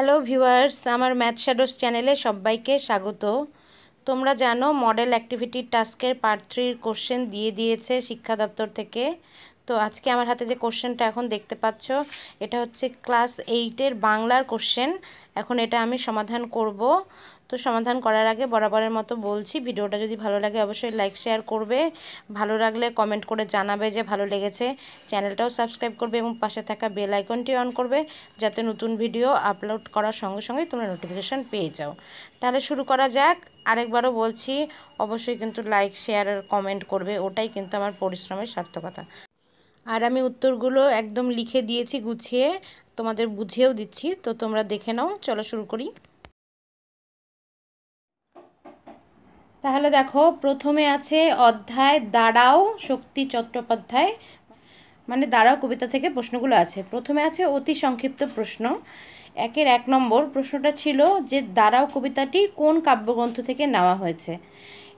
hello viewers আমার math shadows চ্যানেলে সবাইকে স্বাগত তোমরা জানো মডেল অ্যাক্টিভিটির টাস্কের পার্ট থ্রির কোশ্চেন দিয়ে দিয়েছে শিক্ষা দপ্তর থেকে তো আজকে আমার হাতে যে কোশ্চেনটা এখন দেখতে পাচ্ছ এটা হচ্ছে ক্লাস এইটের বাংলার কোশ্চেন এখন এটা আমি সমাধান করব তো সমাধান করার আগে বরাবরের মতো বলছি ভিডিওটা যদি ভালো লাগে অবশ্যই লাইক শেয়ার করবে ভালো লাগলে কমেন্ট করে জানাবে যে ভালো লেগেছে চ্যানেলটাও সাবস্ক্রাইব করবে এবং পাশে থাকা বেল আইকনটি অন করবে যাতে নতুন ভিডিও আপলোড করার সঙ্গে সঙ্গে তোমরা নোটিফিকেশান পেয়ে যাও তাহলে শুরু করা যাক আরেকবারও বলছি অবশ্যই কিন্তু লাইক শেয়ার আর কমেন্ট করবে ওটাই কিন্তু আমার পরিশ্রমের সার্থকতা আর আমি উত্তরগুলো একদম লিখে দিয়েছি গুছিয়ে তোমাদের বুঝিয়েও দিচ্ছি তো তোমরা দেখে নাও চলো শুরু করি তাহলে দেখো প্রথমে আছে অধ্যায় দাঁড়াও শক্তি চট্টোপাধ্যায় মানে দাঁড়াও কবিতা থেকে প্রশ্নগুলো আছে প্রথমে আছে অতি সংক্ষিপ্ত প্রশ্ন একের এক নম্বর প্রশ্নটা ছিল যে দাঁড়াও কবিতাটি কোন কাব্যগ্রন্থ থেকে নেওয়া হয়েছে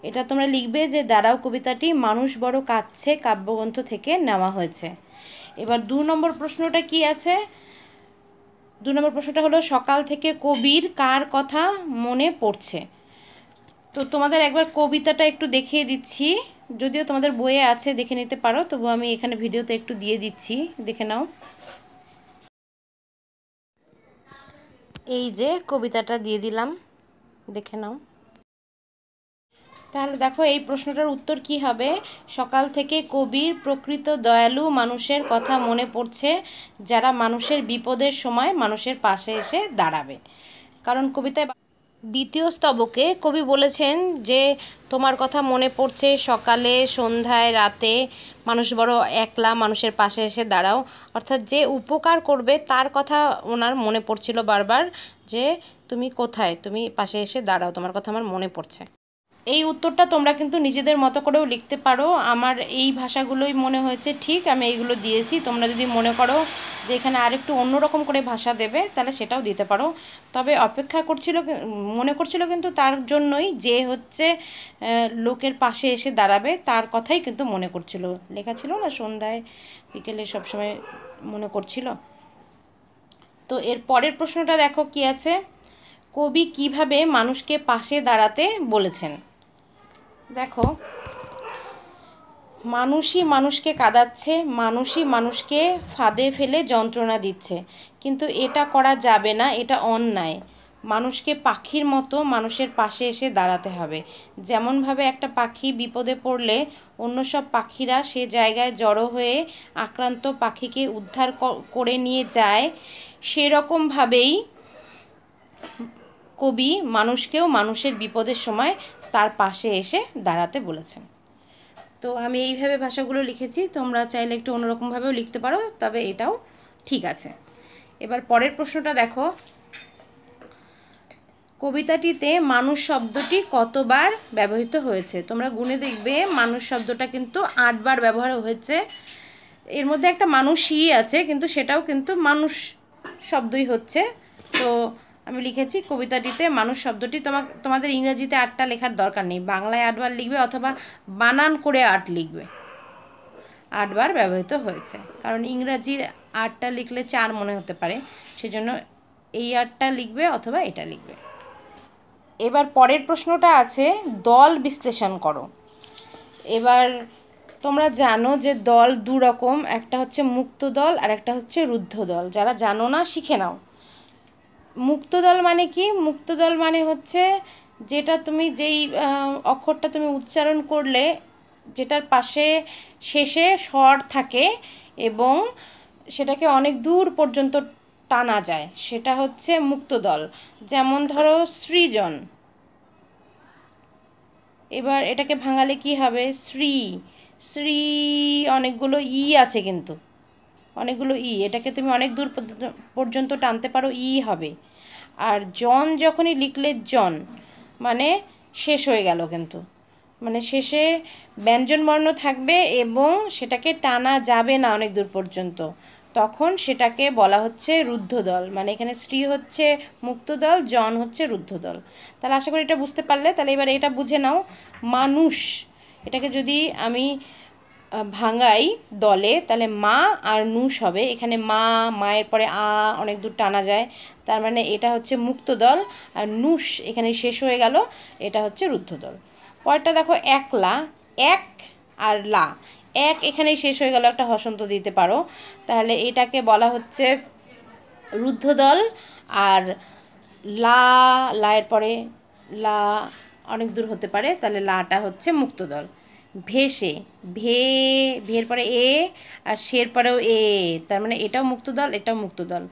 এটা তোমরা লিখবে যে দাঁড়াও কবিতাটি মানুষ বড় কাঁদছে কাব্যগ্রন্থ থেকে নেওয়া হয়েছে এবার দু নম্বর প্রশ্নটা কি আছে দু নম্বর প্রশ্নটা হলো সকাল থেকে কবির কার কথা মনে পড়ছে তো তোমাদের একবার কবিতাটা একটু দেখিয়ে দিচ্ছি যদিও তোমাদের বইয়ে আছে দেখে নিতে পারো তবু আমি এখানে ভিডিওতে একটু দিয়ে দিচ্ছি দেখে নাও এই যে কবিতাটা দিয়ে দিলাম দেখে নাও তাহলে দেখো এই প্রশ্নটার উত্তর কি হবে সকাল থেকে কবির প্রকৃত দয়ালু মানুষের কথা মনে পড়ছে যারা মানুষের বিপদের সময় মানুষের পাশে এসে দাঁড়াবে কারণ কবিতায় দ্বিতীয় স্তবকে কবি বলেছেন যে তোমার কথা মনে পড়ছে সকালে সন্ধ্যায় রাতে মানুষ বড় একলা মানুষের পাশে এসে দাঁড়াও অর্থাৎ যে উপকার করবে তার কথা ওনার মনে পড়ছিল বারবার যে তুমি কোথায় তুমি পাশে এসে দাঁড়াও তোমার কথা আমার মনে পড়ছে এই উত্তরটা তোমরা কিন্তু নিজেদের মতো করেও লিখতে পারো আমার এই ভাষাগুলোই মনে হয়েছে ঠিক আমি এইগুলো দিয়েছি তোমরা যদি মনে করো যে এখানে আরেকটু অন্যরকম করে ভাষা দেবে তাহলে সেটাও দিতে পারো তবে অপেক্ষা করছিল মনে করছিল কিন্তু তার জন্যই যে হচ্ছে লোকের পাশে এসে দাঁড়াবে তার কথাই কিন্তু মনে করছিল লেখা ছিল না সন্ধ্যায় বিকেলে সবসময় মনে করছিল তো এর পরের প্রশ্নটা দেখো কি আছে কবি কিভাবে মানুষকে পাশে দাঁড়াতে বলেছেন দেখো মানুষই মানুষকে কাঁদাচ্ছে মানুষই মানুষকে ফাঁদে ফেলে যন্ত্রণা দিচ্ছে কিন্তু এটা করা যাবে না এটা অন্যায় মানুষকে পাখির মতো মানুষের পাশে এসে দাঁড়াতে হবে যেমনভাবে একটা পাখি বিপদে পড়লে অন্য সব পাখিরা সে জায়গায় জড়ো হয়ে আক্রান্ত পাখিকে উদ্ধার করে নিয়ে যায় সেরকমভাবেই কবি মানুষকেও মানুষের বিপদের সময় তার পাশে এসে দাঁড়াতে বলেছেন তো আমি এইভাবে ভাষাগুলো লিখেছি তোমরা চাইলে একটু অন্যরকমভাবেও লিখতে পারো তবে এটাও ঠিক আছে এবার পরের প্রশ্নটা দেখো কবিতাটিতে মানুষ শব্দটি কতবার ব্যবহৃত হয়েছে তোমরা গুনে দেখবে মানুষ শব্দটা কিন্তু আটবার ব্যবহার হয়েছে এর মধ্যে একটা মানুষই আছে কিন্তু সেটাও কিন্তু মানুষ শব্দই হচ্ছে তো আমি লিখেছি কবিতাটিতে মানুষ শব্দটি তোমা তোমাদের ইংরেজিতে আটটা লেখার দরকার নেই বাংলায় আটবার লিখবে অথবা বানান করে আট লিখবে আটবার ব্যবহৃত হয়েছে কারণ ইংরাজির আটটা লিখলে চার মনে হতে পারে সেজন্য এই আটটা লিখবে অথবা এটা লিখবে এবার পরের প্রশ্নটা আছে দল বিশ্লেষণ করো এবার তোমরা জানো যে দল দু রকম একটা হচ্ছে মুক্ত দল আর একটা হচ্ছে রুদ্ধ দল যারা জানো না শিখে নাও মুক্তদল মানে কি মুক্তদল মানে হচ্ছে যেটা তুমি যেই অক্ষরটা তুমি উচ্চারণ করলে যেটার পাশে শেষে স্বর থাকে এবং সেটাকে অনেক দূর পর্যন্ত টানা যায় সেটা হচ্ছে মুক্তদল যেমন ধরো সৃজন এবার এটাকে ভাঙালে কি হবে শ্রী শ্রী অনেকগুলো ই আছে কিন্তু অনেকগুলো ই এটাকে তুমি অনেক দূর পর্যন্ত টানতে পারো ই হবে আর জন যখনই লিখলে জন মানে শেষ হয়ে গেল কিন্তু মানে শেষে ব্যঞ্জন বর্ণ থাকবে এবং সেটাকে টানা যাবে না অনেক দূর পর্যন্ত তখন সেটাকে বলা হচ্ছে রুদ্ধদল মানে এখানে স্ত্রী হচ্ছে মুক্তদল জন হচ্ছে রুদ্ধদল তাহলে আশা করি এটা বুঝতে পারলে তাহলে এবার এটা বুঝে নাও মানুষ এটাকে যদি আমি ভাঙাই দলে তাহলে মা আর নুশ হবে এখানে মা মায়ের পরে আ অনেক দূর টানা যায় তার মানে এটা হচ্ছে মুক্ত দল আর নুশ এখানে শেষ হয়ে গেল এটা হচ্ছে রুদ্ধ দল পরেরটা দেখো একলা এক আর লা এক এখানেই শেষ হয়ে গেল একটা হসন্ত দিতে পারো তাহলে এটাকে বলা হচ্ছে রুদ্ধ দল আর লা লায়ের পরে লা অনেক দূর হতে পারে তাহলে লাটা হচ্ছে মুক্ত দল ভেসে ভে ভের পরে এ আর শের পরেও এ তার মানে এটাও মুক্তদল এটাও মুক্তদল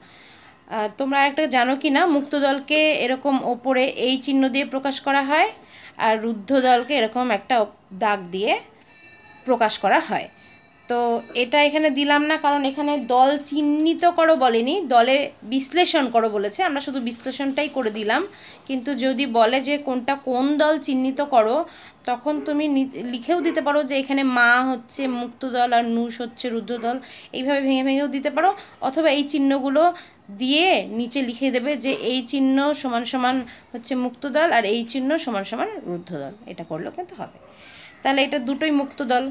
তোমরা একটা জানো কি না মুক্তদলকে এরকম ওপরে এই চিহ্ন দিয়ে প্রকাশ করা হয় আর রুদ্ধ দলকে এরকম একটা দাগ দিয়ে প্রকাশ করা হয় তো এটা এখানে দিলাম না কারণ এখানে দল চিহ্নিত করো বলেনি দলে বিশ্লেষণ করো বলেছে আমরা শুধু বিশ্লেষণটাই করে দিলাম কিন্তু যদি বলে যে কোনটা কোন দল চিহ্নিত করো তখন তুমি লিখেও দিতে পারো যে এখানে মা হচ্ছে মুক্ত দল আর নুষ হচ্ছে রুদ্র দল এইভাবে ভেঙে ভেঙেও দিতে পারো অথবা এই চিহ্নগুলো দিয়ে নিচে লিখে দেবে যে এই চিহ্ন সমান সমান হচ্ছে মুক্ত দল আর এই চিহ্ন সমান সমান রুদ্ধ দল এটা করলেও কিন্তু হবে তাহলে এটা দুটোই মুক্ত দল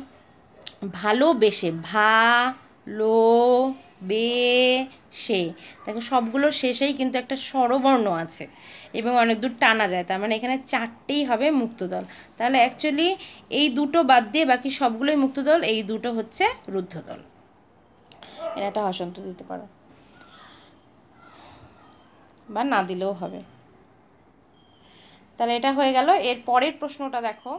ভালোবেসে ভা লো বে সে দেখো সবগুলোর শেষেই কিন্তু একটা স্বরবর্ণ আছে এবং অনেক দূর টানা যায় তার মানে এখানে চারটেই হবে মুক্তদল তাহলে অ্যাকচুয়ালি এই দুটো বাদ দিয়ে বাকি সবগুলোই মুক্তদল এই দুটো হচ্ছে রুদ্ধদল এর একটা হসন্ত দিতে পারো বা না দিলেও হবে তাহলে এটা হয়ে গেল এর পরের প্রশ্নটা দেখো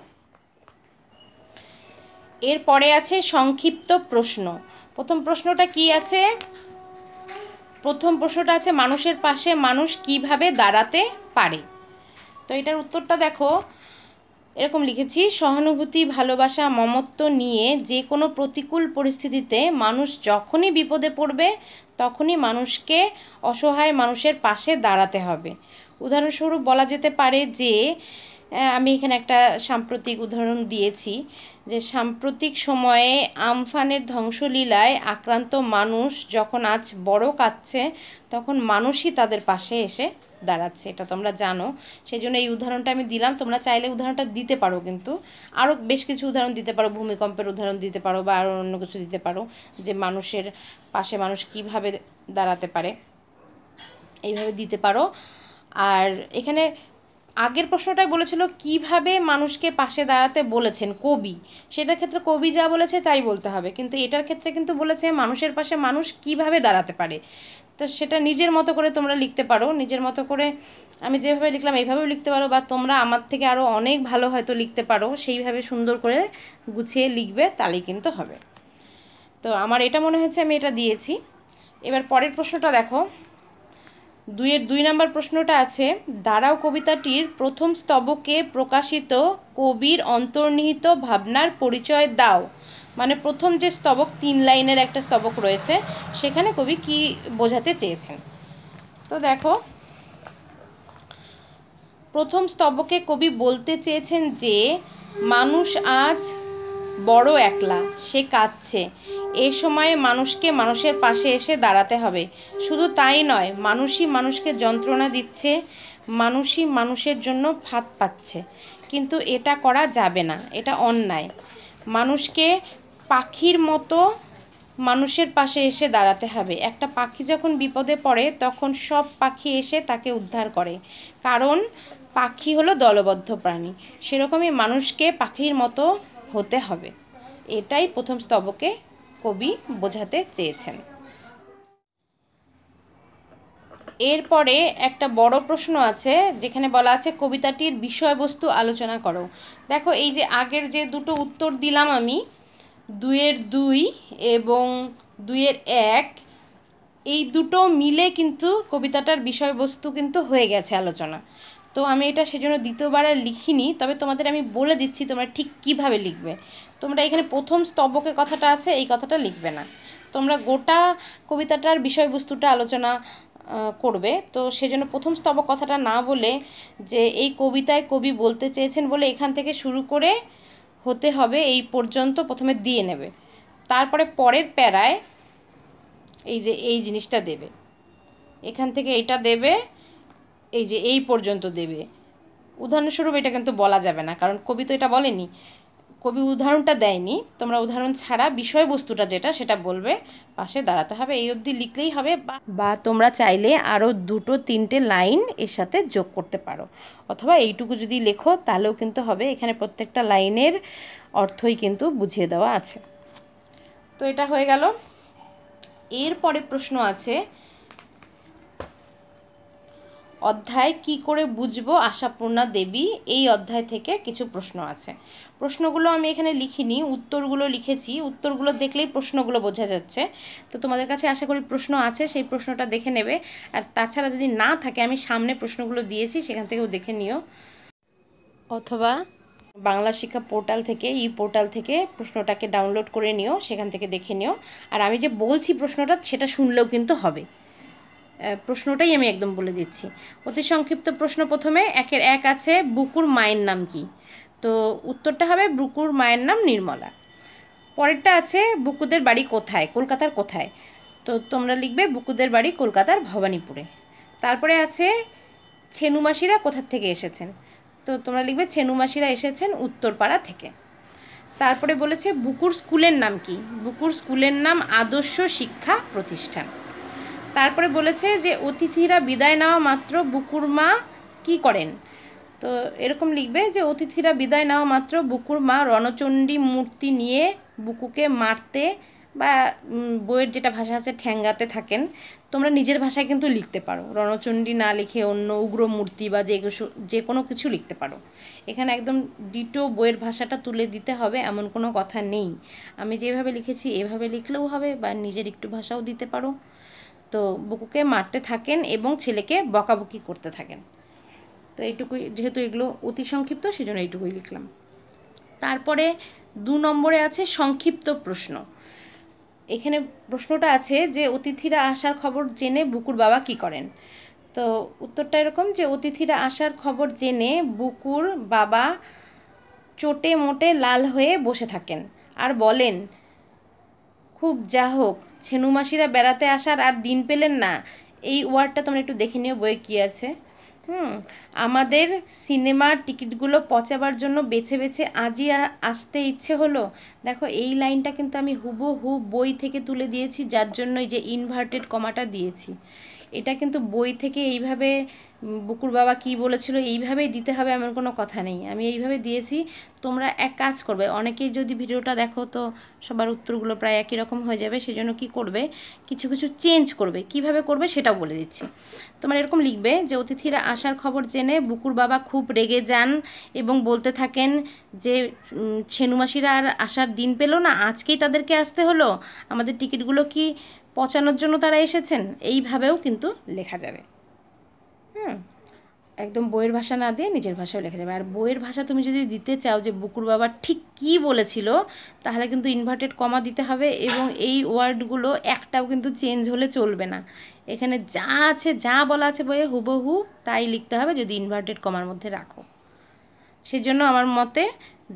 এরপরে আছে সংক্ষিপ্ত প্রশ্ন প্রথম প্রশ্নটা কি আছে প্রথম প্রশ্নটা আছে মানুষের পাশে মানুষ কিভাবে দাঁড়াতে পারে তো এটার উত্তরটা দেখো এরকম লিখেছি সহানুভূতি ভালোবাসা মমত্ব নিয়ে যে কোনো প্রতিকূল পরিস্থিতিতে মানুষ যখনই বিপদে পড়বে তখনই মানুষকে অসহায় মানুষের পাশে দাঁড়াতে হবে উদাহরণস্বরূপ বলা যেতে পারে যে আমি এখানে একটা সাম্প্রতিক উদাহরণ দিয়েছি যে সাম্প্রতিক সময়ে আমফানের ধ্বংসলীলায় আক্রান্ত মানুষ যখন আজ বড় কাচ্ছে তখন মানুষই তাদের পাশে এসে দাঁড়াচ্ছে এটা তোমরা জানো সেই জন্য এই উদাহরণটা আমি দিলাম তোমরা চাইলে উদাহরণটা দিতে পারো কিন্তু আরও বেশ কিছু উদাহরণ দিতে পারো ভূমিকম্পের উদাহরণ দিতে পারো বা আরও অন্য কিছু দিতে পারো যে মানুষের পাশে মানুষ কিভাবে দাঁড়াতে পারে এইভাবে দিতে পারো আর এখানে আগের প্রশ্নটায় বলেছিল কিভাবে মানুষকে পাশে দাঁড়াতে বলেছেন কবি সেটার ক্ষেত্রে কবি যা বলেছে তাই বলতে হবে কিন্তু এটার ক্ষেত্রে কিন্তু বলেছে মানুষের পাশে মানুষ কিভাবে দাঁড়াতে পারে তো সেটা নিজের মতো করে তোমরা লিখতে পারো নিজের মতো করে আমি যেভাবে লিখলাম এইভাবেও লিখতে পারো বা তোমরা আমার থেকে আরও অনেক ভালো হয়তো লিখতে পারো সেইভাবে সুন্দর করে গুছিয়ে লিখবে তাহলেই কিন্তু হবে তো আমার এটা মনে হয়েছে আমি এটা দিয়েছি এবার পরের প্রশ্নটা দেখো দুইয়ের দুই নম্বর প্রশ্নটা আছে দাঁড়াও কবিতাটির প্রথম স্তবকে প্রকাশিত কবির অন্তর্নিহিত ভাবনার পরিচয় দাও মানে প্রথম যে স্তবক তিন লাইনের একটা স্তবক রয়েছে সেখানে কবি কি বোঝাতে চেয়েছেন তো দেখো প্রথম স্তবকে কবি বলতে চেয়েছেন যে মানুষ আজ বড় একলা সে কাঁদছে এই সময়ে মানুষকে মানুষের পাশে এসে দাঁড়াতে হবে শুধু তাই নয় মানুষই মানুষকে যন্ত্রণা দিচ্ছে মানুষই মানুষের জন্য ফাঁদ পাচ্ছে কিন্তু এটা করা যাবে না এটা অন্যায় মানুষকে পাখির মতো মানুষের পাশে এসে দাঁড়াতে হবে একটা পাখি যখন বিপদে পড়ে তখন সব পাখি এসে তাকে উদ্ধার করে কারণ পাখি হলো দলবদ্ধ প্রাণী সেরকমই মানুষকে পাখির মতো হতে হবে এটাই প্রথম স্তবকে কবি বোঝাতে চেয়েছেন এরপরে একটা বড় প্রশ্ন আছে যেখানে বলা আছে কবিতাটির বিষয়বস্তু আলোচনা করো দেখো এই যে আগের যে দুটো উত্তর দিলাম আমি দুইয়ের দুই এবং দুইয়ের এক এই দুটো মিলে কিন্তু কবিতাটার বিষয়বস্তু কিন্তু হয়ে গেছে আলোচনা তো আমি এটা সেজন্য দ্বিতীয়বার লিখিনি তবে তোমাদের আমি বলে দিচ্ছি তোমরা ঠিক কিভাবে লিখবে তোমরা এখানে প্রথম স্তবকের কথাটা আছে এই কথাটা লিখবে না তোমরা গোটা কবিতাটার বিষয়বস্তুটা আলোচনা করবে তো সেজন্য প্রথম স্তবক কথাটা না বলে যে এই কবিতায় কবি বলতে চেয়েছেন বলে এখান থেকে শুরু করে হতে হবে এই পর্যন্ত প্রথমে দিয়ে নেবে তারপরে পরের প্যারায় এই যে এই জিনিসটা দেবে এখান থেকে এটা দেবে এই যে এই পর্যন্ত দেবে উদাহরণস্বরূপ এটা কিন্তু বলা যাবে না কারণ কবি তো এটা বলেনি কবি উদাহরণটা দেয়নি তোমরা উদাহরণ ছাড়া বিষয়বস্তুটা যেটা সেটা বলবে পাশে দাঁড়াতে হবে এই অবধি লিখলেই হবে বা তোমরা চাইলে আরও দুটো তিনটে লাইন এর সাথে যোগ করতে পারো অথবা এইটুকু যদি লেখো তাহলেও কিন্তু হবে এখানে প্রত্যেকটা লাইনের অর্থই কিন্তু বুঝিয়ে দেওয়া আছে তো এটা হয়ে গেল এরপরে প্রশ্ন আছে অধ্যায় কি করে বুঝবো আশাপূর্ণা দেবী এই অধ্যায় থেকে কিছু প্রশ্ন আছে প্রশ্নগুলো আমি এখানে লিখিনি উত্তরগুলো লিখেছি উত্তরগুলো দেখলেই প্রশ্নগুলো বোঝা যাচ্ছে তো তোমাদের কাছে আশা করি প্রশ্ন আছে সেই প্রশ্নটা দেখে নেবে আর তাছাড়া যদি না থাকে আমি সামনে প্রশ্নগুলো দিয়েছি সেখান থেকেও দেখে নিও অথবা বাংলা শিক্ষা পোর্টাল থেকে ই পোর্টাল থেকে প্রশ্নটাকে ডাউনলোড করে নিও সেখান থেকে দেখে নিও আর আমি যে বলছি প্রশ্নটা সেটা শুনলেও কিন্তু হবে প্রশ্নটাই আমি একদম বলে দিচ্ছি অতি সংক্ষিপ্ত প্রশ্ন প্রথমে একের এক আছে বুকুর মায়ের নাম কি তো উত্তরটা হবে বুকুর মায়ের নাম নির্মলা পরেরটা আছে বুকুদের বাড়ি কোথায় কলকাতার কোথায় তো তোমরা লিখবে বুকুদের বাড়ি কলকাতার ভবানীপুরে তারপরে আছে ছেনুমাসিরা কোথার থেকে এসেছেন তো তোমরা লিখবে ছেনুমাসিরা এসেছেন উত্তরপাড়া থেকে তারপরে বলেছে বুকুর স্কুলের নাম কি বুকুর স্কুলের নাম আদর্শ শিক্ষা প্রতিষ্ঠান তারপরে বলেছে যে অতিথিরা বিদায় নেওয়া মাত্র বুকুর মা কী করেন তো এরকম লিখবে যে অতিথিরা বিদায় নেওয়া মাত্র বুকুর মা রণচণ্ডী মূর্তি নিয়ে বুকুকে মারতে বা বইয়ের যেটা ভাষা আছে ঠ্যাঙ্গাতে থাকেন তোমরা নিজের ভাষায় কিন্তু লিখতে পারো রণচণ্ডী না লিখে অন্য উগ্র মূর্তি বা যে যে কোনো কিছু লিখতে পারো এখানে একদম ডিটো বইয়ের ভাষাটা তুলে দিতে হবে এমন কোনো কথা নেই আমি যেভাবে লিখেছি এভাবে লিখলেও হবে বা নিজের একটু ভাষাও দিতে পারো তো বুকুকে মারতে থাকেন এবং ছেলেকে বকাবকি করতে থাকেন তো এইটুকুই যেহেতু এগুলো অতি সংক্ষিপ্ত সেই জন্য এইটুকুই লিখলাম তারপরে দু নম্বরে আছে সংক্ষিপ্ত প্রশ্ন এখানে প্রশ্নটা আছে যে অতিথিরা আসার খবর জেনে বুকুর বাবা কি করেন তো উত্তরটা এরকম যে অতিথিরা আসার খবর জেনে বুকুর বাবা চোটে মোটে লাল হয়ে বসে থাকেন আর বলেন খুব যা হোক ছেনুমাসিরা বেড়াতে আসার আর দিন পেলেন না এই ওয়ার্ডটা তোমরা একটু দেখে নিও বইয়ে কী আছে হুম আমাদের সিনেমার টিকিটগুলো পচাবার জন্য বেছে বেছে আজই আসতে ইচ্ছে হলো দেখো এই লাইনটা কিন্তু আমি হুবহু বই থেকে তুলে দিয়েছি যার জন্য এই যে ইনভার্টেড কমাটা দিয়েছি এটা কিন্তু বই থেকে এইভাবে বুকুর বাবা কি বলেছিল এইভাবেই দিতে হবে এমন কোনো কথা নেই আমি এইভাবে দিয়েছি তোমরা এক কাজ করবে অনেকেই যদি ভিডিওটা দেখো তো সবার উত্তরগুলো প্রায় একই রকম হয়ে যাবে সেজন্য কি করবে কিছু কিছু চেঞ্জ করবে কিভাবে করবে সেটাও বলে দিচ্ছি তোমার এরকম লিখবে যে অতিথিরা আসার খবর জেনে বুকুর বাবা খুব রেগে যান এবং বলতে থাকেন যে ছেনুমাসিরা আর আসার দিন পেলো না আজকেই তাদেরকে আসতে হলো আমাদের টিকিটগুলো কি পচানোর জন্য তারা এসেছেন এইভাবেও কিন্তু লেখা যাবে হুম একদম বইয়ের ভাষা না দিয়ে নিজের ভাষাও লেখা যাবে আর বইয়ের ভাষা তুমি যদি দিতে চাও যে বুকুর বাবা ঠিক কি বলেছিল তাহলে কিন্তু ইনভার্টেড কমা দিতে হবে এবং এই ওয়ার্ডগুলো একটাও কিন্তু চেঞ্জ হলে চলবে না এখানে যা আছে যা বলা আছে বইয়ে হুবহু তাই লিখতে হবে যদি ইনভার্টেড কমার মধ্যে রাখো সেজন্য আমার মতে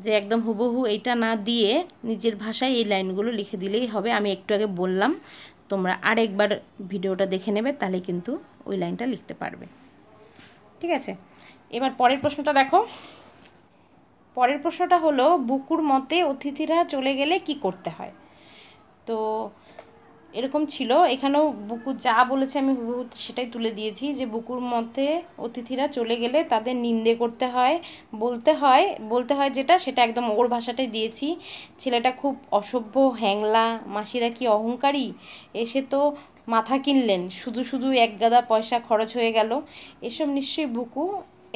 যে একদম হুবহু এইটা না দিয়ে নিজের ভাষায় এই লাইনগুলো লিখে দিলেই হবে আমি একটু আগে বললাম তোমরা আরেকবার ভিডিওটা দেখে নেবে তাহলে কিন্তু ওই লাইনটা লিখতে পারবে ঠিক আছে এবার পরের প্রশ্নটা দেখো পরের প্রশ্নটা হলো বুকুর মতে অতিথিরা চলে গেলে কি করতে হয় তো এরকম ছিল এখানেও বুকু যা বলেছে আমি হুবহু সেটাই তুলে দিয়েছি যে বুকুর মধ্যে অতিথিরা চলে গেলে তাদের নিন্দে করতে হয় বলতে হয় বলতে হয় যেটা সেটা একদম ওর ভাষাটাই দিয়েছি ছেলেটা খুব অসভ্য হ্যাংলা মাসিরা কি অহংকারী এসে তো মাথা কিনলেন শুধু শুধু এক গাদা পয়সা খরচ হয়ে গেল এসব নিশ্চয়ই বুকু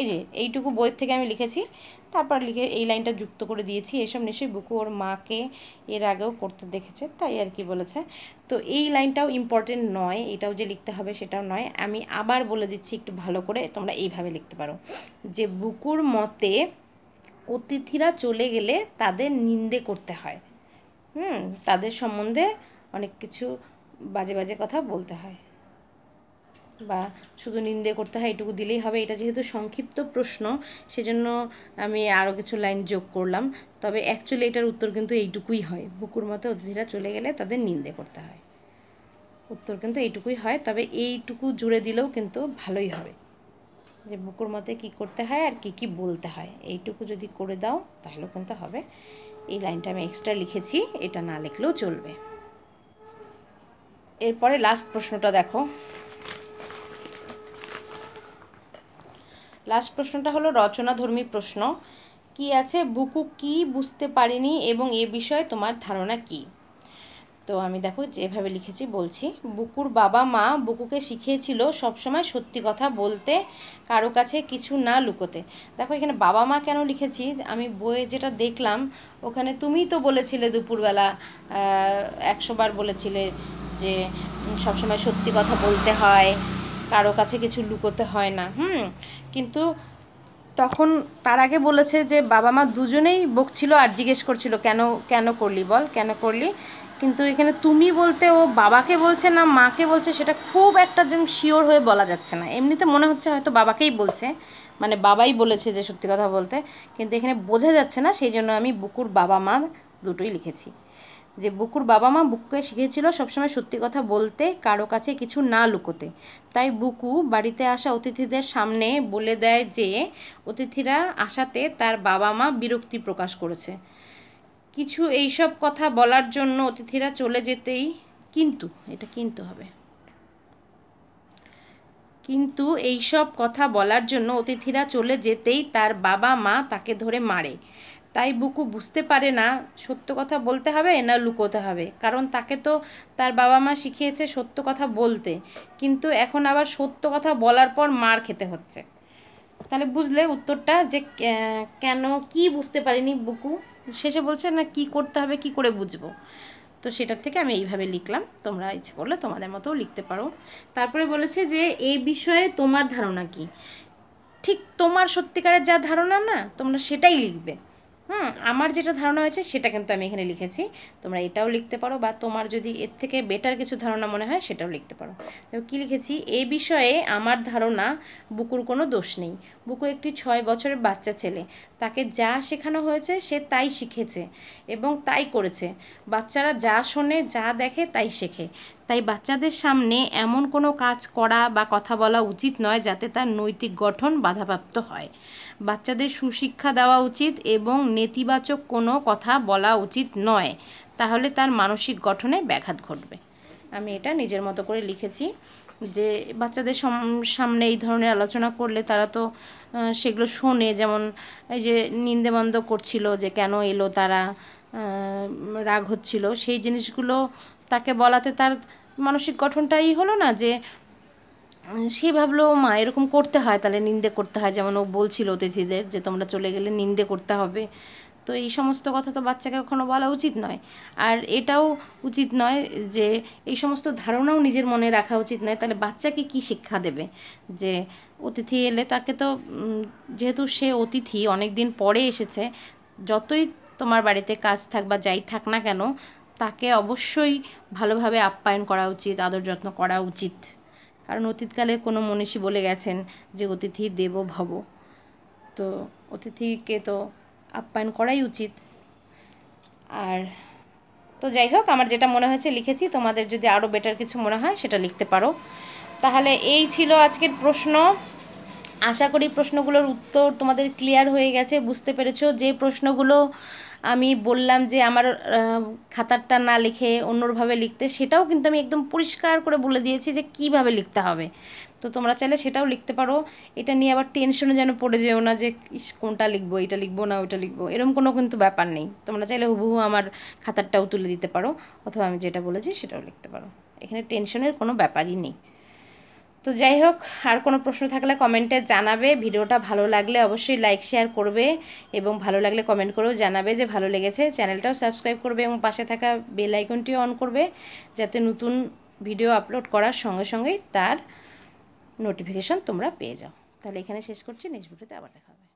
এই যে এইটুকু বইয়ের থেকে আমি লিখেছি তারপর লিখে এই লাইনটা যুক্ত করে দিয়েছি এসব নিশ্চয়ই বুকু ওর মাকে এর আগেও করতে দেখেছে তাই আর কি বলেছে তো এই লাইনটাও ইম্পর্টেন্ট নয় এটাও যে লিখতে হবে সেটাও নয় আমি আবার বলে দিচ্ছি একটু ভালো করে তোমরা এইভাবে লিখতে পারো যে বুকুর মতে অতিথিরা চলে গেলে তাদের নিন্দে করতে হয় হুম তাদের সম্বন্ধে অনেক কিছু বাজে বাজে কথা বলতে হয় বা শুধু নিন্দে করতে হয় এটুকু দিলেই হবে এটা যেহেতু সংক্ষিপ্ত প্রশ্ন সেজন্য আমি আরও কিছু লাইন যোগ করলাম তবে অ্যাকচুয়ালি এটার উত্তর কিন্তু এইটুকুই হয় বুকুর মতে অতিথিরা চলে গেলে তাদের নিন্দে করতে হয় উত্তর কিন্তু এইটুকুই হয় তবে এইটুকু জুড়ে দিলেও কিন্তু ভালোই হবে যে বুকুর মতে কি করতে হয় আর কি কি বলতে হয় এইটুকু যদি করে দাও তাহলেও কিন্তু হবে এই লাইনটা আমি এক্সট্রা লিখেছি এটা না লিখলেও চলবে এরপরে লাস্ট প্রশ্নটা দেখো লাস্ট প্রশ্নটা হলো রচনাধর্মী প্রশ্ন কি আছে বুকু কি বুঝতে পারিনি এবং এ বিষয়ে তোমার ধারণা কি তো আমি দেখো যেভাবে লিখেছি বলছি বুকুর বাবা মা বুকুকে শিখিয়েছিল সবসময় সত্যি কথা বলতে কারো কাছে কিছু না লুকোতে দেখো এখানে বাবা মা কেন লিখেছি আমি বইয়ে যেটা দেখলাম ওখানে তুমি তো বলেছিলে দুপুরবেলা একশোবার বলেছিলে যে সবসময় সত্যি কথা বলতে হয় কারো কাছে কিছু লুকোতে হয় না হুম কিন্তু তখন তার আগে বলেছে যে বাবা মা দুজনেই বকছিল আর জিজ্ঞেস করছিল কেন কেন করলি বল কেন করলি কিন্তু এখানে তুমি বলতে ও বাবাকে বলছে না মাকে বলছে সেটা খুব একটা যেমন শিওর হয়ে বলা যাচ্ছে না এমনিতে মনে হচ্ছে হয়তো বাবাকেই বলছে মানে বাবাই বলেছে যে সত্যি কথা বলতে কিন্তু এখানে বোঝা যাচ্ছে না সেই জন্য আমি বুকুর বাবা মা দুটোই লিখেছি যে বুকুর বাবা মা বুককে শিখেছিল সবসময় সত্যি কথা বলতে কারো কাছে কিছু না লুকোতে তাই বুকু বাড়িতে আসা অতিথিদের সামনে বলে দেয় যে অতিথিরা আসাতে তার বাবা মা বিরক্তি প্রকাশ করেছে কিছু এইসব কথা বলার জন্য অতিথিরা চলে যেতেই কিন্তু এটা কিন্তু হবে কিন্তু এইসব কথা বলার জন্য অতিথিরা চলে যেতেই তার বাবা মা তাকে ধরে মারে তাই বুকু বুঝতে পারে না সত্য কথা বলতে হবে না লুকোতে হবে কারণ তাকে তো তার বাবা মা শিখিয়েছে সত্য কথা বলতে কিন্তু এখন আবার সত্য কথা বলার পর মার খেতে হচ্ছে তাহলে বুঝলে উত্তরটা যে কেন কি বুঝতে পারিনি বুকু শেষে বলছে না কি করতে হবে কি করে বুঝবো তো সেটার থেকে আমি এইভাবে লিখলাম তোমরা ইচ্ছে করলে তোমাদের মতো লিখতে পারো তারপরে বলেছে যে এই বিষয়ে তোমার ধারণা কি ঠিক তোমার সত্যিকারের যা ধারণা না তোমরা সেটাই লিখবে হুম আমার যেটা ধারণা হয়েছে সেটা কিন্তু আমি এখানে লিখেছি তোমরা এটাও লিখতে পারো বা তোমার যদি এর থেকে বেটার কিছু ধারণা মনে হয় সেটাও লিখতে পারো তো কী লিখেছি এ বিষয়ে আমার ধারণা বুকুর কোনো দোষ নেই বুকু একটি ছয় বছরের বাচ্চা ছেলে তাকে যা শেখানো হয়েছে সে তাই শিখেছে এবং তাই করেছে বাচ্চারা যা শোনে যা দেখে তাই শেখে তাই বাচ্চাদের সামনে এমন কোনো কাজ করা বা কথা বলা উচিত নয় যাতে তার নৈতিক গঠন বাধাপ্রাপ্ত হয় বাচ্চাদের সুশিক্ষা দেওয়া উচিত এবং নেতিবাচক কোনো কথা বলা উচিত নয় তাহলে তার মানসিক গঠনে ব্যাঘাত ঘটবে আমি এটা নিজের মতো করে লিখেছি যে বাচ্চাদের সামনে এই ধরনের আলোচনা করলে তারা তো সেগুলো শোনে যেমন এই যে বন্ধ করছিল যে কেন এলো তারা রাগ হচ্ছিল সেই জিনিসগুলো তাকে বলাতে তার মানসিক গঠনটাই হলো না যে সে ভাবলো মা এরকম করতে হয় তাহলে নিন্দে করতে হয় যেমন ও বলছিল অতিথিদের যে তোমরা চলে গেলে নিন্দে করতে হবে তো এই সমস্ত কথা তো বাচ্চাকে কখনো বলা উচিত নয় আর এটাও উচিত নয় যে এই সমস্ত ধারণাও নিজের মনে রাখা উচিত নয় তাহলে বাচ্চাকে কি শিক্ষা দেবে যে অতিথি এলে তাকে তো যেহেতু সে অতিথি অনেক দিন পরে এসেছে যতই তোমার বাড়িতে কাজ থাক বা যাই থাক না কেন তাকে অবশ্যই ভালোভাবে আপ্যায়ন করা উচিত আদর যত্ন করা উচিত কারণ অতীতকালে কোনো মনীষী বলে গেছেন যে অতিথি দেব ভব তো অতিথিকে তো আপ্যায়ন করাই উচিত আর তো যাই হোক আমার যেটা মনে হয়েছে লিখেছি তোমাদের যদি আরও বেটার কিছু মনে হয় সেটা লিখতে পারো তাহলে এই ছিল আজকের প্রশ্ন আশা করি প্রশ্নগুলোর উত্তর তোমাদের ক্লিয়ার হয়ে গেছে বুঝতে পেরেছো যে প্রশ্নগুলো আমি বললাম যে আমার খাতারটা না লিখে অন্যভাবে লিখতে সেটাও কিন্তু আমি একদম পরিষ্কার করে বলে দিয়েছি যে কিভাবে লিখতে হবে তো তোমরা চাইলে সেটাও লিখতে পারো এটা নিয়ে আবার টেনশনে যেন পড়ে যেও না যে কোনটা লিখবো এটা লিখবো না ওইটা লিখবো এরকম কোনো কিন্তু ব্যাপার নেই তোমরা চাইলে হুবহু আমার খাতারটাও তুলে দিতে পারো অথবা আমি যেটা বলেছি সেটাও লিখতে পারো এখানে টেনশনের কোনো ব্যাপারই নেই তো যাই হোক আর কোনো প্রশ্ন থাকলে কমেন্টে জানাবে ভিডিওটা ভালো লাগলে অবশ্যই লাইক শেয়ার করবে এবং ভালো লাগলে কমেন্ট করেও জানাবে যে ভালো লেগেছে চ্যানেলটাও সাবস্ক্রাইব করবে এবং পাশে থাকা বেল আইকনটিও অন করবে যাতে নতুন ভিডিও আপলোড করার সঙ্গে সঙ্গেই তার নোটিফিকেশান তোমরা পেয়ে যাও তাহলে এখানে শেষ করছি নেক্সট ভিডিওতে আবার দেখা হবে